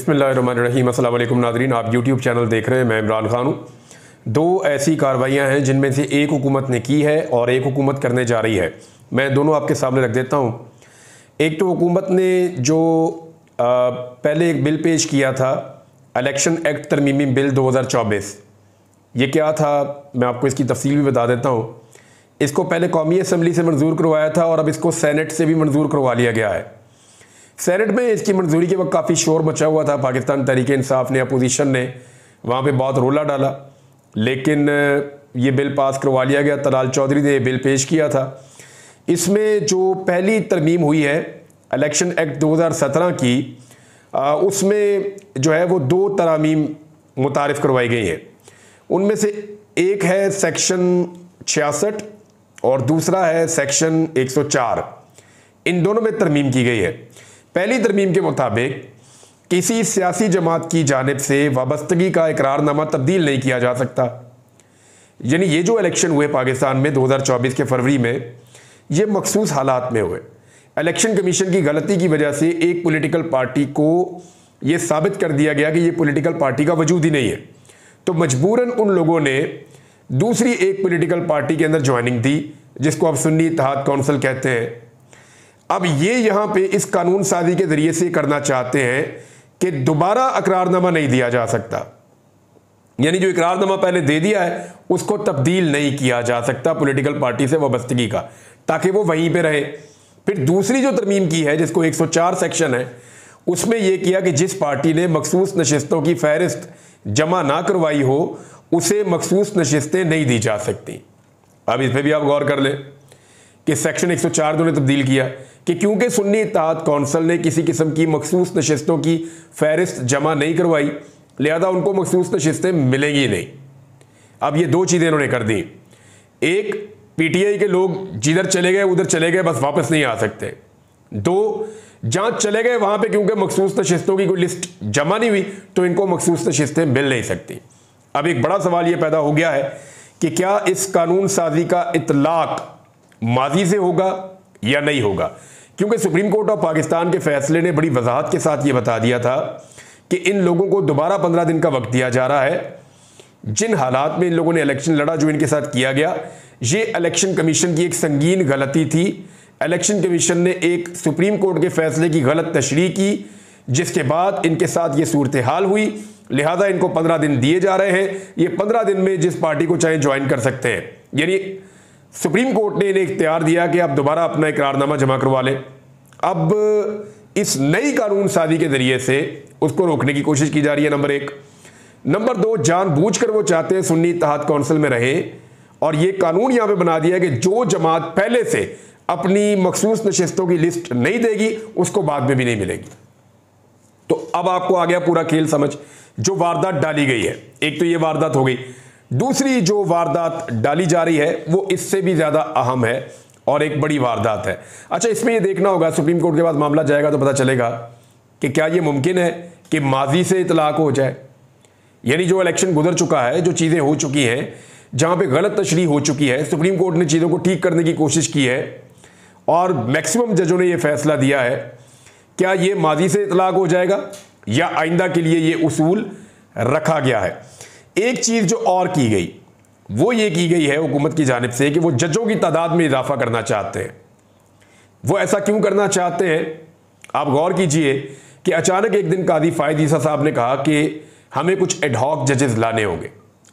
بسم اللہ الرحمن الرحیم السلام علیکم ناظرین آپ یوٹیوب چینل دیکھ رہے ہیں میں عمران خان ہوں دو ایسی کاروائیاں ہیں جن میں سے ایک حکومت نے کی ہے اور ایک حکومت کرنے جا رہی ہے میں دونوں آپ کے سامنے رکھ دیتا ہوں ایک تو حکومت نے جو پہلے ایک بل پیش کیا تھا الیکشن ایکٹ ترمیمی بل دو ہزار چوبیس یہ کیا تھا میں آپ کو اس کی تفصیل بھی بتا دیتا ہوں اس کو پہلے قومی اسمبلی سے منظور کروایا تھا اور اب اس کو سینٹ سے بھی منظور کروا لیا گیا ہے سینٹ میں اس کی منظوری کے وقت کافی شور بچا ہوا تھا پاکستان تحریک انصاف نے اپوزیشن نے وہاں پہ بہت رولا ڈالا لیکن یہ بل پاس کروا لیا گیا تلال چودھری نے یہ بل پیش کیا تھا اس میں جو پہلی ترمیم ہوئی ہے الیکشن ایکٹ دو ہزار سترہ کی اس میں جو ہے وہ دو ترامیم متعارف کروائی گئی ہیں ان میں سے ایک ہے سیکشن چھیاسٹھ اور دوسرا ہے سیکشن ایک سو چار ان دونوں میں ترمیم کی گئی ہے پہلی ترمیم کے مطابق کسی سیاسی جماعت کی جانب سے وابستگی کا اقرار نامہ تبدیل نہیں کیا جا سکتا یعنی یہ جو الیکشن ہوئے پاکستان میں دو ہزار چوبیس کے فروری میں یہ مخصوص حالات میں ہوئے الیکشن کمیشن کی غلطی کی وجہ سے ایک پولیٹیکل پارٹی کو یہ ثابت کر دیا گیا کہ یہ پولیٹیکل پارٹی کا وجود ہی نہیں ہے تو مجبوراً ان لوگوں نے دوسری ایک پولیٹیکل پارٹی کے اندر جوائننگ دی جس کو آپ سنی اتحاد کونسل کہتے ہیں اب یہ یہاں پہ اس قانون سازی کے ذریعے سے کرنا چاہتے ہیں کہ دوبارہ اقرار نامہ نہیں دیا جا سکتا یعنی جو اقرار نامہ پہلے دے دیا ہے اس کو تبدیل نہیں کیا جا سکتا پولیٹیکل پارٹی سے وابستگی کا تاکہ وہ وہیں پہ رہے پھر دوسری جو ترمیم کی ہے جس کو ایک سو چار سیکشن ہے اس میں یہ کیا کہ جس پارٹی نے مخصوص نشستوں کی فہرست جمع نہ کروائی ہو اسے مخصوص نشستیں نہیں دی جا سکتی اب اس پہ بھی آپ غور کر لیں کہ سیکشن ایک سو چار جو نے تبدیل کیا کہ کیونکہ سنی اتحاد کونسل نے کسی قسم کی مخصوص نشستوں کی فہرست جمع نہیں کروائی لہذا ان کو مخصوص نشستیں ملیں گی نہیں اب یہ دو چیزیں انہوں نے کر دی ایک پی ٹی آئی کے لوگ جدھر چلے گئے ادھر چلے گئے بس واپس نہیں آ سکتے دو جہاں چلے گئے وہاں پہ کیونکہ مخصوص نشستوں کی کوئی لسٹ جمع نہیں ہوئی تو ان کو مخصوص نشستیں مل نہیں سکتی اب ایک بڑا سوال یہ پیدا ہو گیا ہے کہ کیا اس قانون سازی کا اطلاق ماضی سے ہوگا یا نہیں ہوگا کیونکہ سپریم کورٹ آف پاکستان کے فیصلے نے بڑی وضاحت کے ساتھ یہ بتا دیا تھا کہ ان لوگوں کو دوبارہ پندرہ دن کا وقت دیا جا رہا ہے جن حالات میں ان لوگوں نے الیکشن لڑا جو ان کے ساتھ کیا گیا یہ الیکشن کمیشن کی ایک سنگین غلطی تھی الیکشن کمیشن نے ایک سپریم کورٹ کے فیصلے کی غلط تشریح کی جس کے بعد ان کے ساتھ یہ صورتحال ہوئی لہٰذا ان کو پندرہ دن دیے جا رہے ہیں یہ پندرہ دن میں جس پارٹی کو چاہے جوائن کر سکتے ہیں یعنی سپریم کورٹ نے انہیں اختیار دیا کہ آپ دوبارہ اپنا نامہ جمع کروا لیں اب اس نئی قانون سازی کے ذریعے سے اس کو روکنے کی کوشش کی جا رہی ہے نمبر ایک نمبر دو جان بوجھ کر وہ چاہتے ہیں سنی اتحاد کونسل میں رہے اور یہ قانون یہاں پہ بنا دیا کہ جو جماعت پہلے سے اپنی مخصوص نشستوں کی لسٹ نہیں دے گی اس کو بعد میں بھی نہیں ملے گی تو اب آپ کو آ گیا پورا کھیل سمجھ جو واردات ڈالی گئی ہے ایک تو یہ واردات ہو گئی دوسری جو واردات ڈالی جا رہی ہے وہ اس سے بھی زیادہ اہم ہے اور ایک بڑی واردات ہے اچھا اس میں یہ دیکھنا ہوگا سپریم کورٹ کے بعد معاملہ جائے گا تو پتا چلے گا کہ کیا یہ ممکن ہے کہ ماضی سے اطلاق ہو جائے یعنی جو الیکشن گزر چکا ہے جو چیزیں ہو چکی ہیں جہاں پہ غلط تشریح ہو چکی ہے سپریم کورٹ نے چیزوں کو ٹھیک کرنے کی کوشش کی ہے اور میکسیمم ججوں نے یہ فیصلہ دیا ہے کیا یہ ماضی سے اطلاق ہو جائے گا یا آئندہ کے لیے یہ اصول رکھا گیا ہے ایک چیز جو اور کی گئی وہ یہ کی گئی ہے حکومت کی جانب سے کہ وہ ججوں کی تعداد میں اضافہ کرنا چاہتے ہیں وہ ایسا کیوں کرنا چاہتے ہیں آپ غور کیجئے کہ اچانک ایک دن قاضی فائد عیسیٰ صاحب نے کہا کہ ہمیں کچھ ہاک ججز لانے ہوں گے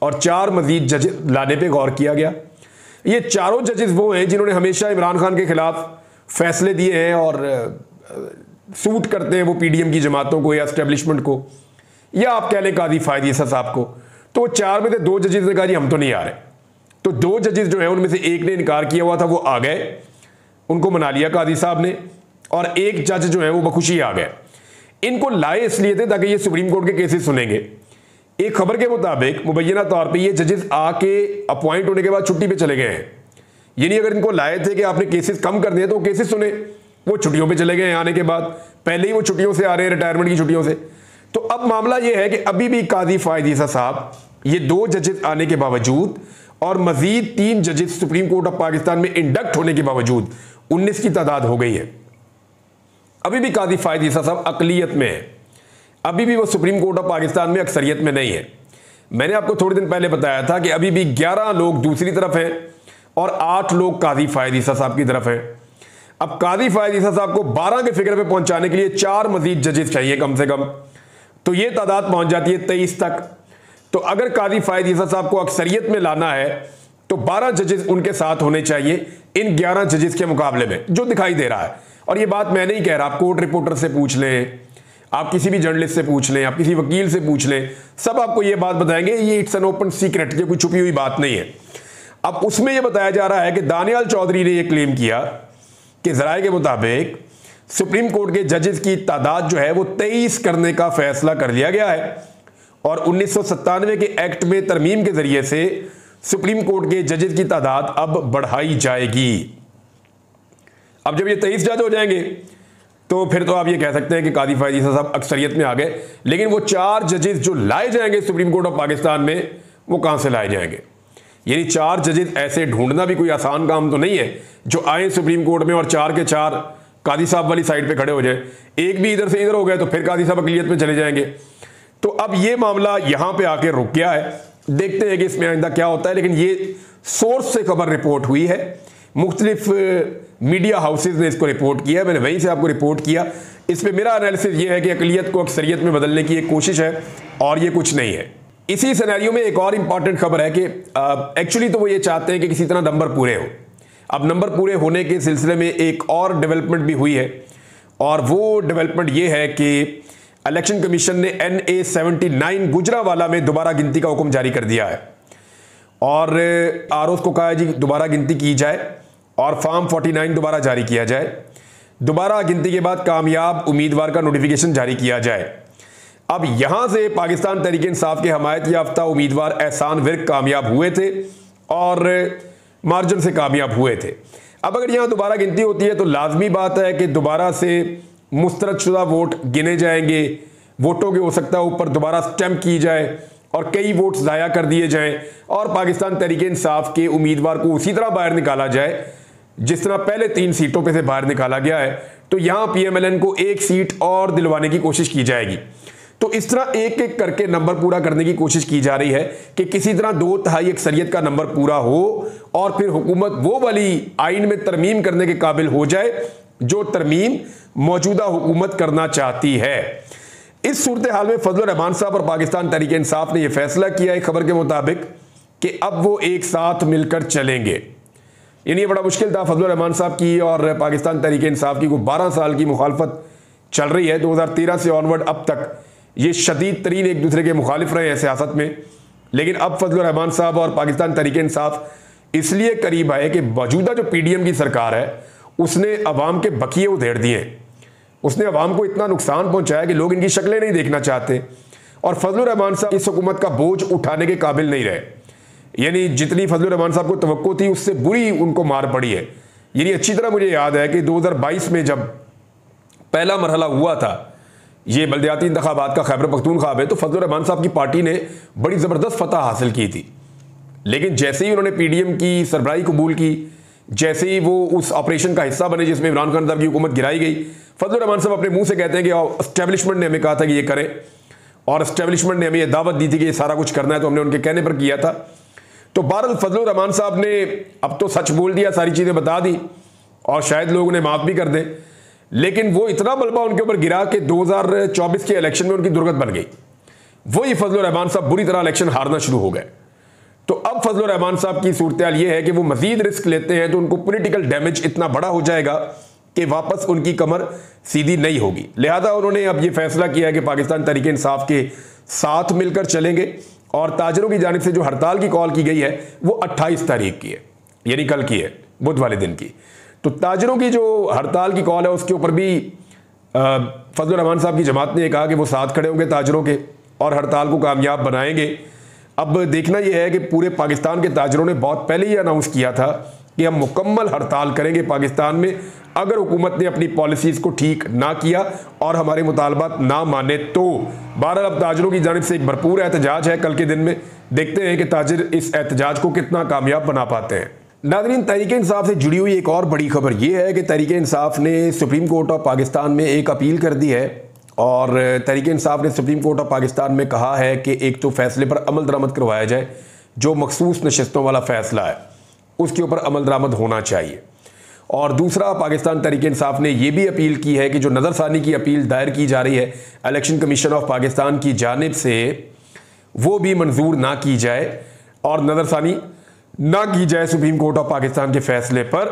اور چار مزید ججز لانے پہ غور کیا گیا یہ چاروں ججز وہ ہیں جنہوں نے ہمیشہ عمران خان کے خلاف فیصلے دیے ہیں اور سوٹ کرتے ہیں وہ پی ڈی ایم کی جماعتوں کو یا اسٹیبلشمنٹ کو یا آپ کہہ لیں قاضی فائد عیسیٰ صاحب کو تو وہ چار میں تھے دو ججز نے کہا جی ہم تو نہیں آ رہے تو دو ججز جو ہیں ان میں سے ایک نے انکار کیا ہوا تھا وہ آ گئے ان کو منا لیا قاضی صاحب نے اور ایک جج جو ہے وہ بخوشی آ گئے ان کو لائے اس لیے تھے تاکہ یہ سپریم کورٹ کے کیسز سنیں گے ایک خبر کے مطابق مبینہ طور پہ یہ ججز آ کے اپوائنٹ ہونے کے بعد چھٹی پہ چلے گئے ہیں یعنی اگر ان کو لائے تھے کہ آپ نے کیسز کم کر دیے تو وہ کیسز سنے وہ چھٹیوں پہ چلے گئے ہیں آنے کے بعد پہلے ہی وہ چھٹیوں سے آ رہے ہیں ریٹائرمنٹ کی چھٹیوں سے تو اب معاملہ یہ ہے کہ ابھی بھی فائد عیسیٰ صاحب یہ دو ججز آنے کے باوجود اور مزید تین ججز سپریم کورٹ آف پاکستان میں انڈکٹ ہونے کے باوجود انیس کی تعداد ہو گئی ہے ابھی بھی قاضی صاحب اقلیت میں ہے ابھی بھی وہ سپریم کورٹ آف پاکستان میں اکثریت میں نہیں ہے میں نے آپ کو تھوڑے دن پہلے بتایا تھا کہ ابھی بھی گیارہ لوگ دوسری طرف ہیں اور آٹھ لوگ فائد عیسیٰ صاحب کی طرف ہیں اب فائد عیسیٰ صاحب کو بارہ کے فکر پہ پہنچانے کے لیے چار مزید ججز چاہیے کم سے کم تو یہ تعداد پہنچ جاتی ہے تیئیس تک تو اگر قاضی فائد عیسیٰ صاحب کو اکثریت میں لانا ہے تو بارہ ججز ان کے ساتھ ہونے چاہیے ان گیارہ ججز کے مقابلے میں جو دکھائی دے رہا ہے اور یہ بات میں نہیں کہہ رہا آپ کورٹ رپورٹر سے پوچھ لیں آپ کسی بھی جرنلسٹ سے پوچھ لیں آپ کسی وکیل سے پوچھ لیں سب آپ کو یہ بات بتائیں گے یہ اٹس این اوپن سیکرٹ یہ کوئی چھپی ہوئی بات نہیں ہے اب اس میں یہ بتایا جا رہا ہے کہ دانیال چودھری نے یہ کلیم کیا کہ ذرائع کے مطابق سپریم کورٹ کے ججز کی تعداد جو ہے وہ تیئیس کرنے کا فیصلہ کر لیا گیا ہے اور انیس سو ستانوے کے ایکٹ میں ترمیم کے ذریعے سے سپریم کورٹ کے ججز کی تعداد اب اب بڑھائی جائے گی جب یہ جج ہو جائیں گے تو پھر تو آپ یہ کہہ سکتے ہیں کہ صاحب اکثریت میں آ گئے لیکن وہ چار ججز جو لائے جائیں گے سپریم کورٹ آف پاکستان میں وہ کہاں سے لائے جائیں گے یعنی چار ججز ایسے ڈھونڈنا بھی کوئی آسان کام تو نہیں ہے جو آئیں سپریم کورٹ میں اور چار کے چار قاضی صاحب والی سائڈ پہ کھڑے ہو جائیں ایک بھی ادھر سے ادھر ہو گئے تو پھر قاضی صاحب اقلیت میں چلے جائیں گے تو اب یہ معاملہ یہاں پہ آ کے رک گیا ہے دیکھتے ہیں کہ اس میں آئندہ کیا ہوتا ہے لیکن یہ سورس سے خبر رپورٹ ہوئی ہے مختلف میڈیا ہاؤسز نے اس کو رپورٹ کیا ہے میں نے وہیں سے آپ کو رپورٹ کیا اس پہ میرا انالیسز یہ ہے کہ اقلیت کو اکثریت میں بدلنے کی ایک کوشش ہے اور یہ کچھ نہیں ہے اسی سینیریو میں ایک اور امپورٹنٹ خبر ہے کہ ایکچولی تو وہ یہ چاہتے ہیں کہ کسی طرح دمبر پورے ہو اب نمبر پورے ہونے کے سلسلے میں ایک اور ڈیولپمنٹ بھی ہوئی ہے اور وہ ڈیولپمنٹ یہ ہے کہ الیکشن کمیشن نے N A seventy nine Gujranwala میں دوبارہ گنتی کا حکم جاری کر دیا ہے اور آر کو کہا جی دوبارہ گنتی کی جائے اور فارم فورٹی نائن دوبارہ جاری کیا جائے دوبارہ گنتی کے بعد کامیاب امیدوار کا نوٹیفیکیشن جاری کیا جائے اب یہاں سے پاکستان تحریک انصاف کے حمایت یافتہ امیدوار احسان ورک کامیاب ہوئے تھے اور مارجن سے کامیاب ہوئے تھے اب اگر یہاں دوبارہ گنتی ہوتی ہے تو لازمی بات ہے کہ دوبارہ سے مسترد شدہ ووٹ گنے جائیں گے ووٹوں کے ہو سکتا ہے اوپر دوبارہ اسٹمپ کی جائے اور کئی ووٹ ضائع کر دیے جائیں اور پاکستان تحریک انصاف کے امیدوار کو اسی طرح باہر نکالا جائے جس طرح پہلے تین سیٹوں پہ سے باہر نکالا گیا ہے تو یہاں پی ایم ایل این کو ایک سیٹ اور دلوانے کی کوشش کی جائے گی تو اس طرح ایک ایک کر کے نمبر پورا کرنے کی کوشش کی جا رہی ہے کہ کسی طرح دو تہائی اکثریت کا نمبر پورا ہو اور پھر حکومت وہ والی آئین میں ترمیم کرنے کے قابل ہو جائے جو ترمیم موجودہ حکومت کرنا چاہتی ہے اس صورتحال میں فضل الرحمان صاحب اور پاکستان تحریک انصاف نے یہ فیصلہ کیا ایک خبر کے مطابق کہ اب وہ ایک ساتھ مل کر چلیں گے یعنی یہ بڑا مشکل تھا فضل الرحمان صاحب کی اور پاکستان تحریک انصاف کی کو بارہ سال کی مخالفت چل رہی ہے دو ہزار تیرہ سے آنورڈ اب تک یہ شدید ترین ایک دوسرے کے مخالف رہے ہیں سیاست میں لیکن اب فضل الرحمان صاحب اور پاکستان تحریک انصاف اس لیے قریب آئے کہ موجودہ جو پی ڈی ایم کی سرکار ہے اس نے عوام کے بکیے ادھیڑ دیے ہیں اس نے عوام کو اتنا نقصان پہنچایا کہ لوگ ان کی شکلیں نہیں دیکھنا چاہتے اور فضل الرحمان صاحب اس حکومت کا بوجھ اٹھانے کے قابل نہیں رہے یعنی جتنی فضل الرحمان صاحب کو توقع تھی اس سے بری ان کو مار پڑی ہے یعنی اچھی طرح مجھے یاد ہے کہ دو ہزار بائیس میں جب پہلا مرحلہ ہوا تھا یہ بلدیاتی انتخابات کا خیبر پختونخوا ہے تو فضل الرحمان صاحب کی پارٹی نے بڑی زبردست فتح حاصل کی تھی لیکن جیسے ہی انہوں نے پی ڈی ایم کی سربراہی قبول کی جیسے ہی وہ اس آپریشن کا حصہ بنے جس میں عمران خان صاحب کی حکومت گرائی گئی فضل الرحمان صاحب اپنے منہ سے کہتے ہیں کہ اسٹیبلشمنٹ نے ہمیں کہا تھا کہ یہ کریں اور اسٹیبلشمنٹ نے ہمیں یہ دعوت دی تھی کہ یہ سارا کچھ کرنا ہے تو ہم نے ان کے کہنے پر کیا تھا تو بہرحال فضل الرحمان صاحب نے اب تو سچ بول دیا ساری چیزیں بتا دی اور شاید لوگ انہیں معاف بھی کر دیں لیکن وہ اتنا ملبہ ان کے اوپر گرا کہ دو ہزار چوبیس کے الیکشن میں ان کی درگت بن گئی وہی فضل الرحمان صاحب بری طرح الیکشن ہارنا شروع ہو گئے تو اب فضل الرحمان صاحب کی صورتحال یہ ہے کہ وہ مزید رسک لیتے ہیں تو ان کو پولیٹیکل ڈیمیج اتنا بڑا ہو جائے گا کہ واپس ان کی کمر سیدھی نہیں ہوگی لہذا انہوں نے اب یہ فیصلہ کیا ہے کہ پاکستان تحریک انصاف کے ساتھ مل کر چلیں گے اور تاجروں کی جانب سے جو ہڑتال کی کال کی گئی ہے وہ اٹھائیس تاریخ کی ہے یعنی کل کی ہے بدھ والے دن کی تو تاجروں کی جو ہڑتال کی کال ہے اس کے اوپر بھی فضل الرحمان صاحب کی جماعت نے یہ کہا کہ وہ ساتھ کھڑے ہوں گے تاجروں کے اور ہڑتال کو کامیاب بنائیں گے اب دیکھنا یہ ہے کہ پورے پاکستان کے تاجروں نے بہت پہلے ہی اناؤنس کیا تھا کہ ہم مکمل ہڑتال کریں گے پاکستان میں اگر حکومت نے اپنی پالیسیز کو ٹھیک نہ کیا اور ہمارے مطالبات نہ مانے تو بہرحال اب تاجروں کی جانب سے ایک بھرپور احتجاج ہے کل کے دن میں دیکھتے ہیں کہ تاجر اس احتجاج کو کتنا کامیاب بنا پاتے ہیں ناظرین تحریک انصاف سے جڑی ہوئی ایک اور بڑی خبر یہ ہے کہ تحریک انصاف نے سپریم کورٹ آف پاکستان میں ایک اپیل کر دی ہے اور تحریک انصاف نے سپریم کورٹ آف پاکستان میں کہا ہے کہ ایک تو فیصلے پر عمل درآمد کروایا جائے جو مخصوص نشستوں والا فیصلہ ہے اس کے اوپر عمل درآمد ہونا چاہیے اور دوسرا پاکستان تحریک انصاف نے یہ بھی اپیل کی ہے کہ جو نظر ثانی کی اپیل دائر کی جا رہی ہے الیکشن کمیشن آف پاکستان کی جانب سے وہ بھی منظور نہ کی جائے اور نظر ثانی نہ کی جائے سپریم کورٹ آف پاکستان کے فیصلے پر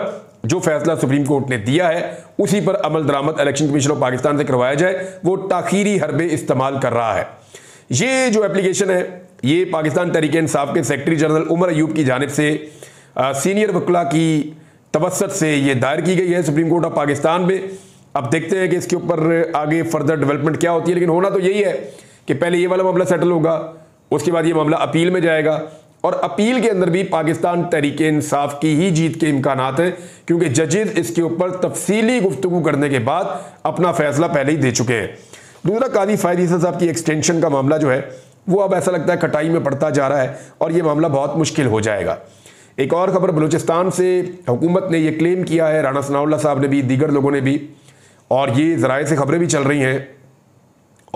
جو فیصلہ سپریم کورٹ نے دیا ہے اسی پر عمل درامت الیکشن کمیشن آف پاکستان سے کروایا جائے وہ تاخیری حربے استعمال کر رہا ہے یہ جو اپلیکیشن ہے یہ پاکستان تحریک انصاف کے سیکرٹری جنرل عمر ایوب کی جانب سے سینئر وکلا کی توسط سے یہ دائر کی گئی ہے سپریم کورٹ آف پاکستان میں اب دیکھتے ہیں کہ اس کے اوپر آگے فردر ڈیولپمنٹ کیا ہوتی ہے لیکن ہونا تو یہی ہے کہ پہلے یہ والا معاملہ سیٹل ہوگا اس کے بعد یہ معاملہ اپیل میں جائے گا اور اپیل کے اندر بھی پاکستان تحریک انصاف کی ہی جیت کے امکانات ہیں کیونکہ ججز اس کے اوپر تفصیلی گفتگو کرنے کے بعد اپنا فیصلہ پہلے ہی دے چکے ہیں دوسرا فائد عیسیٰ صاحب کی ایکسٹینشن کا معاملہ جو ہے وہ اب ایسا لگتا ہے کٹائی میں پڑتا جا رہا ہے اور یہ معاملہ بہت مشکل ہو جائے گا ایک اور خبر بلوچستان سے حکومت نے یہ کلیم کیا ہے رانا ثناء اللہ صاحب نے بھی دیگر لوگوں نے بھی اور یہ ذرائع سے خبریں بھی چل رہی ہیں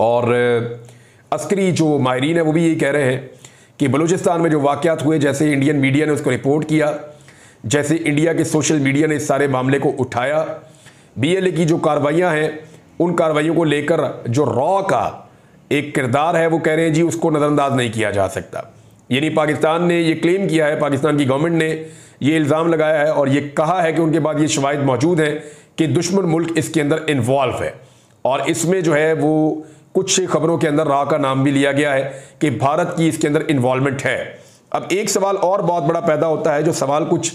اور عسکری جو ماہرین ہیں وہ بھی یہ کہہ رہے ہیں کہ بلوچستان میں جو واقعات ہوئے جیسے انڈین میڈیا نے اس کو رپورٹ کیا جیسے انڈیا کے سوشل میڈیا نے اس سارے معاملے کو اٹھایا بی ایل اے کی جو کاروائیاں ہیں ان کاروائیوں کو لے کر جو را کا ایک کردار ہے وہ کہہ رہے ہیں جی اس کو نظر انداز نہیں کیا جا سکتا یعنی پاکستان نے یہ کلیم کیا ہے پاکستان کی گورنمنٹ نے یہ الزام لگایا ہے اور یہ کہا ہے کہ ان کے بعد یہ شواہد موجود ہیں کہ دشمن ملک اس کے اندر انوالو ہے اور اس میں جو ہے وہ کچھ خبروں کے اندر راہ کا نام بھی لیا گیا ہے کہ بھارت کی اس کے اندر ہے اب ایک سوال اور بہت بڑا پیدا ہوتا ہے جو سوال کچھ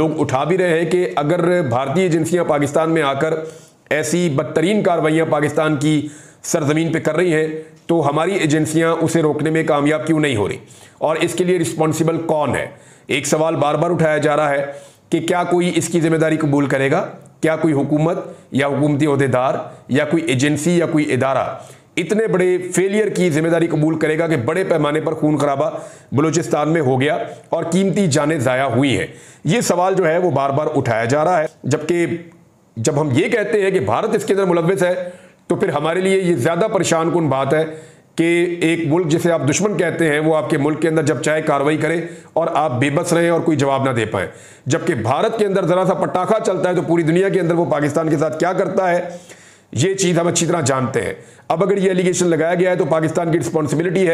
لوگ اٹھا بھی رہے ہیں کہ اگر بھارتی ایجنسیاں پاکستان میں آ کر ایسی بدترین کاروائیاں پاکستان کی سرزمین پہ کر رہی ہیں تو ہماری ایجنسیاں اسے روکنے میں کامیاب کیوں نہیں ہو رہی اور اس کے لیے رسپانسیبل کون ہے ایک سوال بار بار اٹھایا جا رہا ہے کہ کیا کوئی اس کی ذمہ داری قبول کرے گا کیا کوئی حکومت یا حکومتی عہدے دار یا کوئی ایجنسی یا کوئی ادارہ اتنے بڑے فیلئر کی ذمہ داری قبول کرے گا کہ بڑے پیمانے پر خون خرابہ بلوچستان میں ہو گیا اور قیمتی ضائع ہوئی ہیں ہیں یہ یہ سوال جو ہے ہے وہ بار بار اٹھایا جا رہا جبکہ جب ہم کہتے کہ بھارت اس کے اندر ملوث ہے تو پھر ہمارے لیے یہ زیادہ پریشان کن بات ہے کہ ایک ملک جسے آپ دشمن کہتے ہیں وہ آپ کے ملک کے اندر جب چاہے کاروائی کرے اور آپ بے بس رہے اور کوئی جواب نہ دے پائیں جبکہ بھارت کے اندر ذرا سا پٹاخہ چلتا ہے تو پوری دنیا کے اندر وہ پاکستان کے ساتھ کیا کرتا ہے یہ چیز ہم اچھی طرح جانتے ہیں اب اگر یہ لگایا گیا ہے ہے تو پاکستان کی رسپانسبلٹی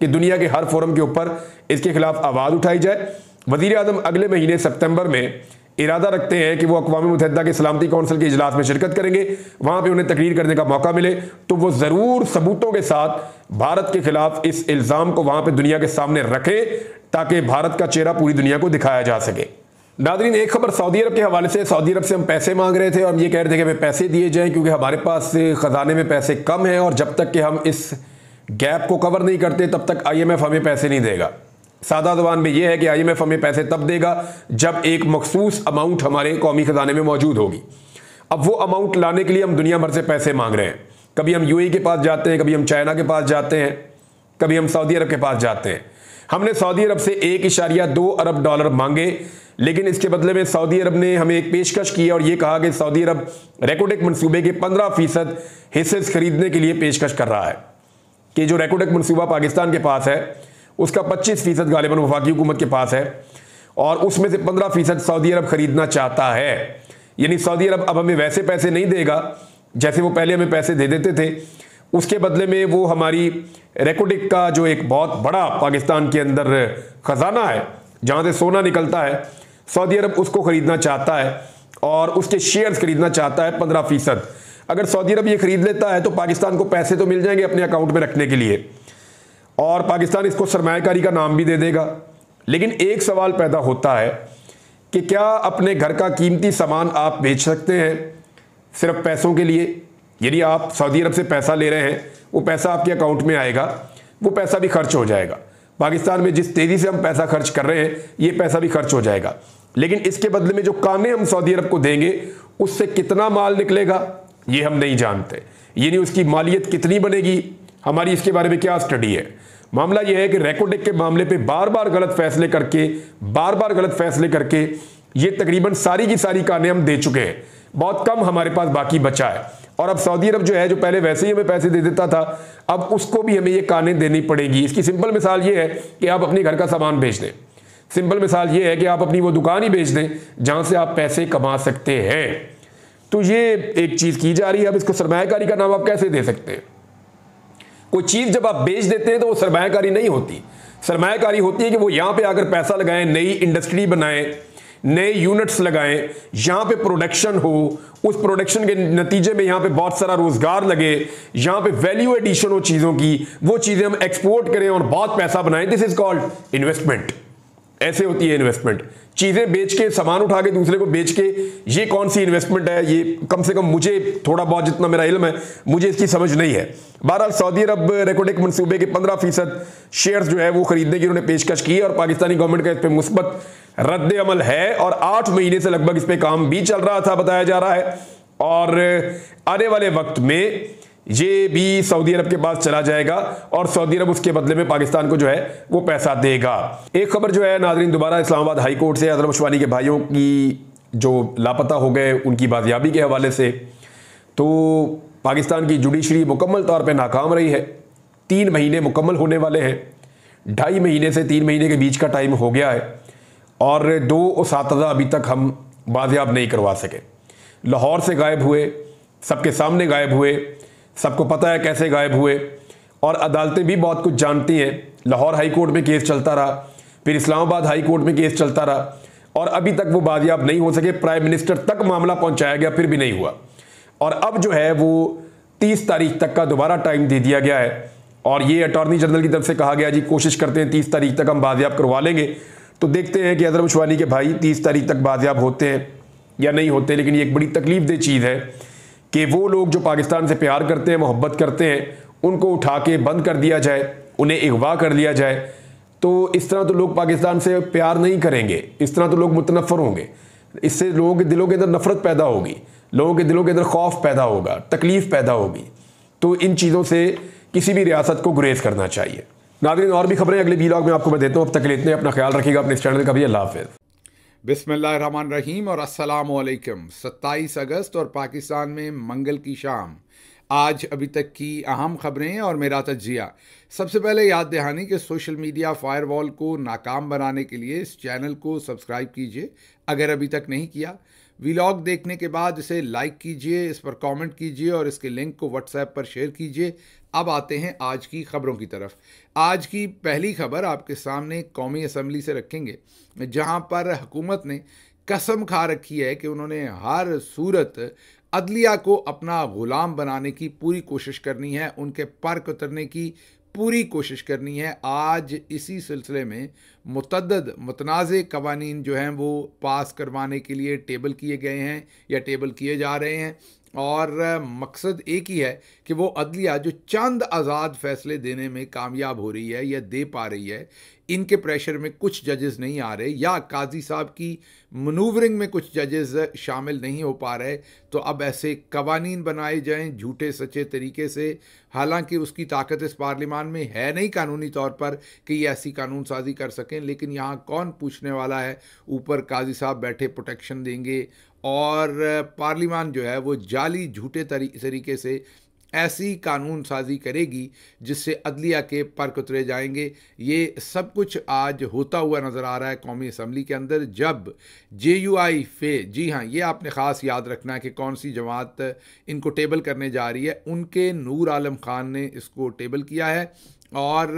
کہ دنیا کے کے کے ہر فورم اوپر اس خلاف آواز اٹھائی جائے وزیر اعظم اگلے مہینے سپتمبر میں ارادہ رکھتے ہیں کہ وہ اقوام متحدہ کے سلامتی کونسل کے اجلاس میں شرکت کریں گے وہاں پہ انہیں تقریر کرنے کا موقع ملے تو وہ ضرور ثبوتوں کے ساتھ بھارت کے خلاف اس الزام کو وہاں پہ دنیا کے سامنے رکھے تاکہ بھارت کا چہرہ پوری دنیا کو دکھایا جا سکے ناظرین ایک خبر سعودی عرب کے حوالے سے سعودی عرب سے ہم پیسے مانگ رہے تھے اور ہم یہ کہہ رہے تھے کہ ہمیں پیسے دیے جائیں کیونکہ ہمارے پاس خزانے میں پیسے کم ہیں اور جب تک کہ ہم اس گیپ کو کور نہیں کرتے تب تک آئی ایم ایف ہمیں پیسے نہیں دے گا سادہ زبان میں یہ ہے کہ آئی ایم ایف ہمیں پیسے تب دے گا جب ایک مخصوص اماؤنٹ ہمارے قومی خزانے میں موجود ہوگی اب وہ اماؤنٹ لانے کے لیے ہم دنیا بھر سے پیسے مانگ رہے ہیں کبھی ہم یو اے کے پاس جاتے ہیں کبھی ہم چائنا کے پاس جاتے ہیں کبھی ہم سعودی عرب کے پاس جاتے ہیں ہم نے سعودی عرب سے ایک اشاریہ دو ارب ڈالر مانگے لیکن اس کے بدلے میں سعودی عرب نے ہمیں ایک پیشکش کی اور یہ کہا کہ سعودی عرب ریکوڈک منصوبے کے پندرہ فیصد حصے خریدنے کے لیے پیشکش کر رہا ہے کہ جو ریکوڈک منصوبہ پاکستان کے پاس ہے اس کا پچیس فیصد غالباً وفاقی حکومت کے پاس ہے اور اس میں سے پندرہ فیصد سعودی عرب خریدنا چاہتا ہے یعنی سعودی عرب اب ہمیں ویسے پیسے نہیں دے گا جیسے وہ پہلے ہمیں پیسے دے دیتے تھے اس کے بدلے میں وہ ہماری ریکوڈک کا جو ایک بہت بڑا پاکستان کے اندر خزانہ ہے جہاں سے سونا نکلتا ہے سعودی عرب اس کو خریدنا چاہتا ہے اور اس کے شیئرز خریدنا چاہتا ہے پندرہ فیصد اگر سعودی عرب یہ خرید لیتا ہے تو پاکستان کو پیسے تو مل جائیں گے اپنے اکاؤنٹ میں رکھنے کے لیے اور پاکستان اس کو سرمایہ کاری کا نام بھی دے دے گا لیکن ایک سوال پیدا ہوتا ہے کہ کیا اپنے گھر کا قیمتی سامان آپ بیچ سکتے ہیں صرف پیسوں کے لیے یعنی آپ سعودی عرب سے پیسہ لے رہے ہیں وہ پیسہ آپ کے اکاؤنٹ میں آئے گا وہ پیسہ بھی خرچ ہو جائے گا پاکستان میں جس تیزی سے ہم پیسہ خرچ کر رہے ہیں یہ پیسہ بھی خرچ ہو جائے گا لیکن اس کے بدلے میں جو کانے ہم سعودی عرب کو دیں گے اس سے کتنا مال نکلے گا یہ ہم نہیں جانتے یعنی اس کی مالیت کتنی بنے گی ہماری اس کے بارے میں کیا اسٹڈی ہے معاملہ یہ ہے کہ ریکوڈک کے معاملے پہ بار بار غلط فیصلے کر کے بار بار غلط فیصلے کر کے یہ تقریباً ساری کی ساری کانیں ہم دے چکے ہیں بہت کم ہمارے پاس باقی بچا ہے اور اب سعودی عرب جو ہے جو پہلے ویسے ہی ہمیں پیسے دے دیتا تھا اب اس کو بھی ہمیں یہ کانے دینی پڑے گی اس کی سمپل مثال یہ ہے کہ آپ اپنے گھر کا سامان بھیج دیں سمپل مثال یہ ہے کہ آپ اپنی وہ دکان ہی بیچ دیں جہاں سے آپ پیسے کما سکتے ہیں تو یہ ایک چیز کی جا رہی ہے اب اس کو سرمایہ کاری کا نام آپ کیسے دے سکتے ہیں کوئی چیز جب آپ بیچ دیتے ہیں تو وہ سرمایہ کاری نہیں ہوتی سرمایہ کاری ہوتی ہے کہ وہ یہاں پہ آ کر پیسہ لگائیں نئی انڈسٹری بنائیں نئے یونٹس لگائیں یہاں پہ پروڈکشن ہو اس پروڈکشن کے نتیجے میں یہاں پہ بہت سارا روزگار لگے یہاں پہ ویلیو ایڈیشن ہو چیزوں کی وہ چیزیں ہم ایکسپورٹ کریں اور بہت پیسہ بنائیں دس از کالڈ انویسٹمنٹ ایسے ہوتی ہے انویسٹمنٹ چیزیں بیچ کے سامان اٹھا کے دوسرے کو بیچ کے یہ کون سی انویسٹمنٹ ہے یہ کم سے کم مجھے تھوڑا بہت جتنا میرا علم ہے مجھے اس کی سمجھ نہیں ہے بہرحال سعودی عرب ریکارڈ ایک منصوبے کے پندرہ فیصد شیئرز جو ہے وہ خریدنے کی انہوں نے پیشکش کی اور پاکستانی گورنمنٹ کا اس پہ مثبت رد عمل ہے اور آٹھ مہینے سے لگ بھگ اس پہ کام بھی چل رہا تھا بتایا جا رہا ہے اور آنے والے وقت میں یہ بھی سعودی عرب کے پاس چلا جائے گا اور سعودی عرب اس کے بدلے میں پاکستان کو جو ہے وہ پیسہ دے گا ایک خبر جو ہے ناظرین دوبارہ اسلام آباد ہائی کورٹ سے حضرت اشوانی کے بھائیوں کی جو لاپتہ ہو گئے ان کی بازیابی کے حوالے سے تو پاکستان کی جوڈیشری مکمل طور پہ ناکام رہی ہے تین مہینے مکمل ہونے والے ہیں ڈھائی مہینے سے تین مہینے کے بیچ کا ٹائم ہو گیا ہے اور دو اساتذہ ابھی تک ہم بازیاب نہیں کروا سکے لاہور سے غائب ہوئے سب کے سامنے غائب ہوئے سب کو پتہ ہے کیسے غائب ہوئے اور عدالتیں بھی بہت کچھ جانتی ہیں لاہور ہائی کورٹ میں کیس چلتا رہا پھر اسلام آباد ہائی کورٹ میں کیس چلتا رہا اور ابھی تک وہ بازیاب نہیں ہو سکے پرائم منسٹر تک معاملہ پہنچایا گیا پھر بھی نہیں ہوا اور اب جو ہے وہ تیس تاریخ تک کا دوبارہ ٹائم دے دیا گیا ہے اور یہ اٹارنی جنرل کی طرف سے کہا گیا جی کوشش کرتے ہیں تیس تاریخ تک ہم بازیاب کروا لیں گے تو دیکھتے ہیں کہ حضرت مشوانی کے بھائی تیس تاریخ تک بازیاب ہوتے ہیں یا نہیں ہوتے لیکن یہ ایک بڑی تکلیف دہ چیز ہے کہ وہ لوگ جو پاکستان سے پیار کرتے ہیں محبت کرتے ہیں ان کو اٹھا کے بند کر دیا جائے انہیں اغوا کر دیا جائے تو اس طرح تو لوگ پاکستان سے پیار نہیں کریں گے اس طرح تو لوگ متنفر ہوں گے اس سے لوگوں کے دلوں کے اندر نفرت پیدا ہوگی لوگوں کے دلوں کے اندر خوف پیدا ہوگا تکلیف پیدا ہوگی تو ان چیزوں سے کسی بھی ریاست کو گریز کرنا چاہیے ناظرین اور بھی خبریں اگلے بی لاگ میں آپ کو میں دیتا ہوں اب تک لیتے ہیں اپنا خیال رکھیے گا اپنے اس چینل کا بھی اللہ حافظ بسم اللہ الرحمن الرحیم اور السلام علیکم ستائیس اگست اور پاکستان میں منگل کی شام آج ابھی تک کی اہم خبریں اور میرا تجزیہ سب سے پہلے یاد دہانی کہ سوشل میڈیا فائر وال کو ناکام بنانے کے لیے اس چینل کو سبسکرائب کیجیے اگر ابھی تک نہیں کیا ویلاگ دیکھنے کے بعد اسے لائک کیجیے اس پر کامنٹ کیجیے اور اس کے لنک کو واٹس ایپ پر شیئر کیجیے اب آتے ہیں آج کی خبروں کی طرف آج کی پہلی خبر آپ کے سامنے قومی اسمبلی سے رکھیں گے جہاں پر حکومت نے قسم کھا رکھی ہے کہ انہوں نے ہر صورت عدلیہ کو اپنا غلام بنانے کی پوری کوشش کرنی ہے ان کے پرک اترنے کی پوری کوشش کرنی ہے آج اسی سلسلے میں متعدد متنازع قوانین جو ہیں وہ پاس کروانے کے لیے ٹیبل کیے گئے ہیں یا ٹیبل کیے جا رہے ہیں اور مقصد ایک ہی ہے کہ وہ عدلیہ جو چند آزاد فیصلے دینے میں کامیاب ہو رہی ہے یا دے پا رہی ہے ان کے پریشر میں کچھ ججز نہیں آ رہے یا قاضی صاحب کی منورنگ میں کچھ ججز شامل نہیں ہو پا رہے تو اب ایسے قوانین بنائے جائیں جھوٹے سچے طریقے سے حالانکہ اس کی طاقت اس پارلیمان میں ہے نہیں قانونی طور پر کہ یہ ایسی قانون سازی کر سکیں لیکن یہاں کون پوچھنے والا ہے اوپر قاضی صاحب بیٹھے پروٹیکشن دیں گے اور پارلیمان جو ہے وہ جعلی جھوٹے طریقے سے ایسی قانون سازی کرے گی جس سے عدلیہ کے پرک اترے جائیں گے یہ سب کچھ آج ہوتا ہوا نظر آ رہا ہے قومی اسمبلی کے اندر جب جے یو آئی فے جی ہاں یہ آپ نے خاص یاد رکھنا ہے کہ کون سی جماعت ان کو ٹیبل کرنے جا رہی ہے ان کے نور عالم خان نے اس کو ٹیبل کیا ہے اور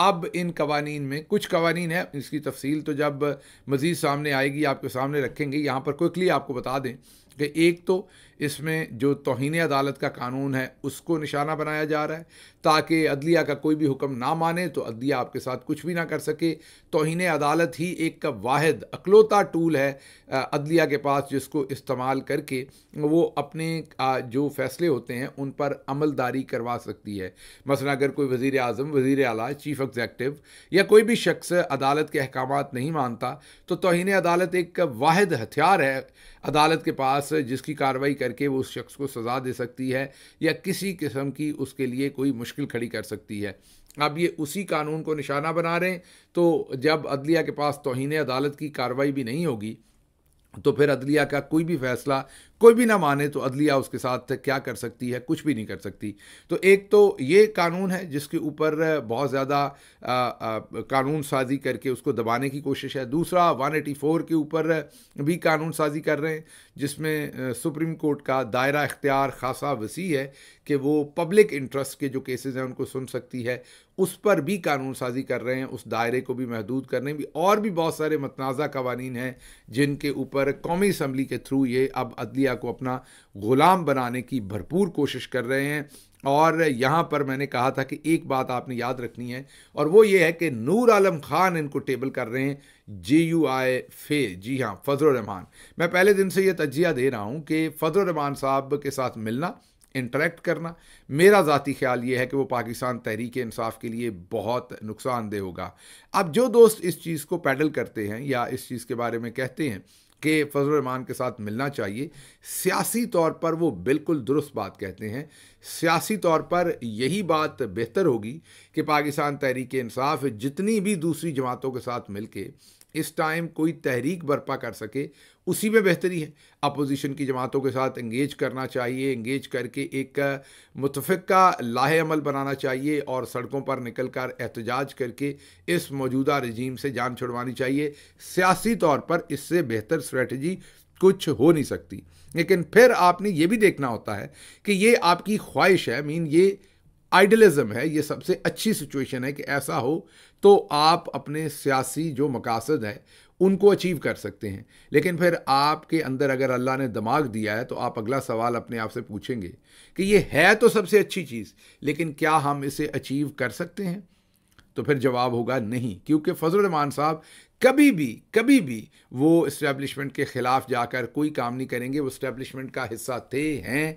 اب ان قوانین میں کچھ قوانین ہیں اس کی تفصیل تو جب مزید سامنے آئے گی آپ کے سامنے رکھیں گے یہاں پر کوئکلی آپ کو بتا دیں کہ ایک تو اس میں جو توہین عدالت کا قانون ہے اس کو نشانہ بنایا جا رہا ہے تاکہ عدلیہ کا کوئی بھی حکم نہ مانے تو عدلیہ آپ کے ساتھ کچھ بھی نہ کر سکے توہین عدالت ہی ایک واحد اکلوتا ٹول ہے عدلیہ کے پاس جس کو استعمال کر کے وہ اپنے جو فیصلے ہوتے ہیں ان پر عمل داری کروا سکتی ہے مثلا اگر کوئی وزیر اعظم وزیر اعلیٰ چیف ایگزیکٹو یا کوئی بھی شخص عدالت کے احکامات نہیں مانتا تو توہین عدالت ایک واحد ہتھیار ہے عدالت کے پاس جس کی کارروائی کر کے وہ اس شخص کو سزا دے سکتی ہے یا کسی قسم کی اس کے لیے کوئی مشکل کھڑی کر سکتی ہے اب یہ اسی قانون کو نشانہ بنا رہے ہیں تو جب عدلیہ کے پاس توہین عدالت کی کاروائی بھی نہیں ہوگی تو پھر عدلیہ کا کوئی بھی فیصلہ کوئی بھی نہ مانے تو عدلیہ اس کے ساتھ کیا کر سکتی ہے کچھ بھی نہیں کر سکتی تو ایک تو یہ قانون ہے جس کے اوپر بہت زیادہ قانون سازی کر کے اس کو دبانے کی کوشش ہے دوسرا ون ایٹی فور کے اوپر بھی قانون سازی کر رہے ہیں جس میں سپریم کورٹ کا دائرہ اختیار خاصا وسیع ہے کہ وہ پبلک انٹرسٹ کے جو کیسز ہیں ان کو سن سکتی ہے اس پر بھی قانون سازی کر رہے ہیں اس دائرے کو بھی محدود کر رہے ہیں اور بھی بہت سارے متنازع قوانین ہیں جن کے اوپر قومی اسمبلی کے تھرو یہ اب عدلیہ کو اپنا غلام بنانے کی بھرپور کوشش کر رہے ہیں اور یہاں پر میں نے کہا تھا کہ ایک بات آپ نے یاد رکھنی ہے اور وہ یہ ہے کہ نور عالم خان ان کو ٹیبل کر رہے ہیں جی یو فے جی ہاں فضل الرحمان میں پہلے دن سے یہ تجزیہ دے رہا ہوں کہ فضل الرحمان صاحب کے ساتھ ملنا انٹریکٹ کرنا میرا ذاتی خیال یہ ہے کہ وہ پاکستان تحریک انصاف کے لیے بہت نقصان دہ ہوگا اب جو دوست اس چیز کو پیڈل کرتے ہیں یا اس چیز کے بارے میں کہتے ہیں کہ فضل الرحمان کے ساتھ ملنا چاہیے سیاسی طور پر وہ بالکل درست بات کہتے ہیں سیاسی طور پر یہی بات بہتر ہوگی کہ پاکستان تحریک انصاف جتنی بھی دوسری جماعتوں کے ساتھ مل کے اس ٹائم کوئی تحریک برپا کر سکے اسی میں بہتری ہے اپوزیشن کی جماعتوں کے ساتھ انگیج کرنا چاہیے انگیج کر کے ایک متفق کا لاہِ عمل بنانا چاہیے اور سڑکوں پر نکل کر احتجاج کر کے اس موجودہ رجیم سے جان چھڑوانی چاہیے سیاسی طور پر اس سے بہتر اسٹریٹجی کچھ ہو نہیں سکتی لیکن پھر آپ نے یہ بھی دیکھنا ہوتا ہے کہ یہ آپ کی خواہش ہے مین یہ آئیڈلزم ہے یہ سب سے اچھی سچویشن ہے کہ ایسا ہو تو آپ اپنے سیاسی جو مقاصد ہے ان کو اچیو کر سکتے ہیں لیکن پھر آپ کے اندر اگر اللہ نے دماغ دیا ہے تو آپ اگلا سوال اپنے آپ سے پوچھیں گے کہ یہ ہے تو سب سے اچھی چیز لیکن کیا ہم اسے اچیو کر سکتے ہیں تو پھر جواب ہوگا نہیں کیونکہ فضل الرحمان صاحب کبھی بھی کبھی بھی وہ اسٹیبلشمنٹ کے خلاف جا کر کوئی کام نہیں کریں گے وہ اسٹیبلشمنٹ کا حصہ تھے ہیں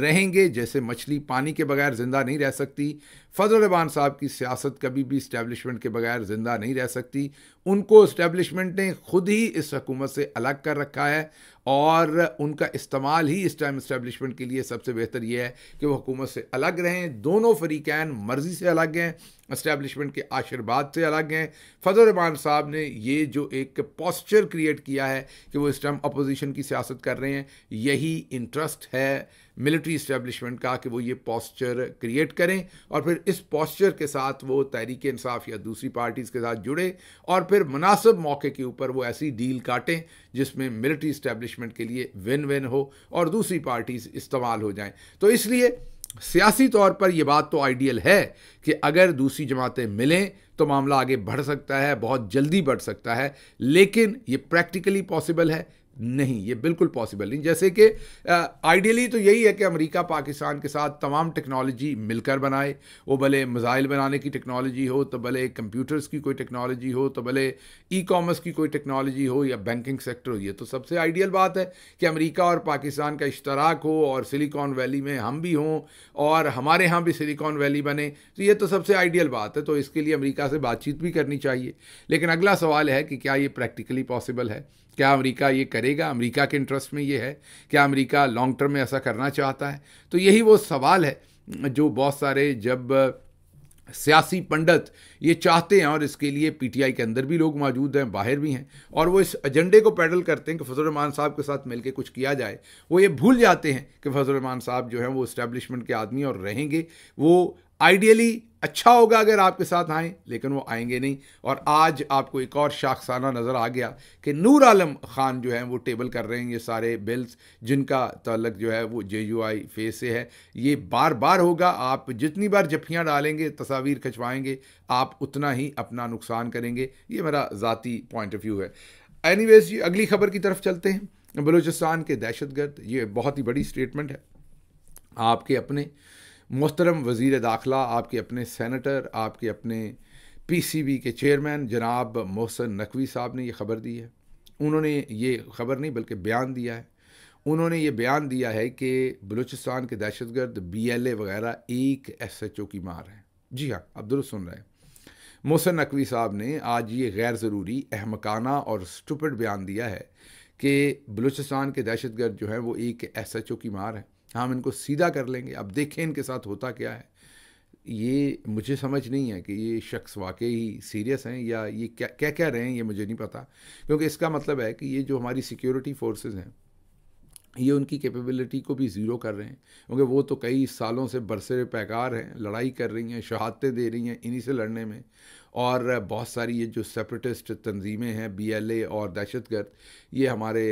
رہیں گے جیسے مچھلی پانی کے بغیر زندہ نہیں رہ سکتی فضل الرحمان صاحب کی سیاست کبھی بھی اسٹیبلشمنٹ کے بغیر زندہ نہیں رہ سکتی ان کو اسٹیبلشمنٹ نے خود ہی اس حکومت سے الگ کر رکھا ہے اور ان کا استعمال ہی اس ٹائم اسٹیبلشمنٹ کے لیے سب سے بہتر یہ ہے کہ وہ حکومت سے الگ رہیں دونوں فریقین مرضی سے الگ ہیں اسٹیبلشمنٹ کے آشرباد سے الگ ہیں فضل الرحمان صاحب نے یہ جو ایک پوسچر کریٹ کیا ہے کہ وہ اس ٹائم اپوزیشن کی سیاست کر رہے ہیں یہی انٹرسٹ ہے ملٹری اسٹیبلشمنٹ کا کہ وہ یہ پوسچر کریٹ کریں اور پھر اس پوسچر کے ساتھ وہ تحریک انصاف یا دوسری پارٹیز کے ساتھ جڑے اور پھر مناسب موقع کے اوپر وہ ایسی ڈیل کاٹیں جس میں ملٹری اسٹیبلشمنٹ کے لیے ون ون ہو اور دوسری پارٹیز استعمال ہو جائیں تو اس لیے سیاسی طور پر یہ بات تو آئیڈیل ہے کہ اگر دوسری جماعتیں ملیں تو معاملہ آگے بڑھ سکتا ہے بہت جلدی بڑھ سکتا ہے لیکن یہ پریکٹیکلی پاسبل ہے نہیں یہ بالکل پاسبل نہیں جیسے کہ آئیڈیلی تو یہی ہے کہ امریکہ پاکستان کے ساتھ تمام ٹیکنالوجی مل کر بنائے وہ بھلے میزائل بنانے کی ٹیکنالوجی ہو تو بھلے کمپیوٹرز کی کوئی ٹیکنالوجی ہو تو بھلے ای کامرس کی کوئی ٹیکنالوجی ہو یا بینکنگ سیکٹر ہو یہ تو سب سے آئیڈیل بات ہے کہ امریکہ اور پاکستان کا اشتراک ہو اور سلیکان ویلی میں ہم بھی ہوں اور ہمارے ہاں بھی سلیکان ویلی بنے تو یہ تو سب سے آئیڈیل بات ہے تو اس کے لیے امریکہ سے بات چیت بھی کرنی چاہیے لیکن اگلا سوال ہے کہ کیا یہ پریکٹیکلی پاسبل ہے کیا امریکہ یہ کرے گا امریکہ کے انٹرسٹ میں یہ ہے کیا امریکہ لانگ ٹرم میں ایسا کرنا چاہتا ہے تو یہی وہ سوال ہے جو بہت سارے جب سیاسی پنڈت یہ چاہتے ہیں اور اس کے لیے پی ٹی آئی کے اندر بھی لوگ موجود ہیں باہر بھی ہیں اور وہ اس ایجنڈے کو پیڈل کرتے ہیں کہ فضل الرحمان صاحب کے ساتھ مل کے کچھ کیا جائے وہ یہ بھول جاتے ہیں کہ فضل الرحمان صاحب جو ہیں وہ اسٹیبلشمنٹ کے آدمی اور رہیں گے وہ آئیڈیلی اچھا ہوگا اگر آپ کے ساتھ آئیں لیکن وہ آئیں گے نہیں اور آج آپ کو ایک اور شاخسانہ نظر آ گیا کہ نور عالم خان جو ہیں وہ ٹیبل کر رہے ہیں یہ سارے بلز جن کا تعلق جو ہے وہ جے یو آئی فیس سے ہے یہ بار بار ہوگا آپ جتنی بار جفیاں ڈالیں گے تصاویر کھچوائیں گے آپ اتنا ہی اپنا نقصان کریں گے یہ میرا ذاتی پوائنٹ آف ویو ہے اینی ویز اگلی خبر کی طرف چلتے ہیں بلوچستان کے دہشت گرد یہ بہت ہی بڑی اسٹیٹمنٹ ہے آپ کے اپنے محترم وزیر داخلہ آپ کے اپنے سینیٹر آپ کے اپنے پی سی بی کے چیئرمین جناب محسن نقوی صاحب نے یہ خبر دی ہے انہوں نے یہ خبر نہیں بلکہ بیان دیا ہے انہوں نے یہ بیان دیا ہے کہ بلوچستان کے دہشت گرد بی ایل اے وغیرہ ایک ایس ایچ او کی مار ہے جی ہاں آپ درست سن رہے ہیں محسن نقوی صاحب نے آج یہ غیر ضروری احمقانہ اور سٹوپڈ بیان دیا ہے کہ بلوچستان کے دہشت گرد جو ہیں وہ ایک ایس ایچ او کی مار ہیں ہم ان کو سیدھا کر لیں گے اب دیکھیں ان کے ساتھ ہوتا کیا ہے یہ مجھے سمجھ نہیں ہے کہ یہ شخص واقعی سیریس ہیں یا یہ کیا کہہ رہے ہیں یہ مجھے نہیں پتہ کیونکہ اس کا مطلب ہے کہ یہ جو ہماری سیکیورٹی فورسز ہیں یہ ان کی کیپیبلٹی کو بھی زیرو کر رہے ہیں کیونکہ وہ تو کئی سالوں سے برسر پیکار ہیں لڑائی کر رہی ہیں شہادتیں دے رہی ہیں انہی سے لڑنے میں اور بہت ساری یہ جو سپریٹسٹ تنظیمیں ہیں بی ایل اے اور دہشت گرد یہ ہمارے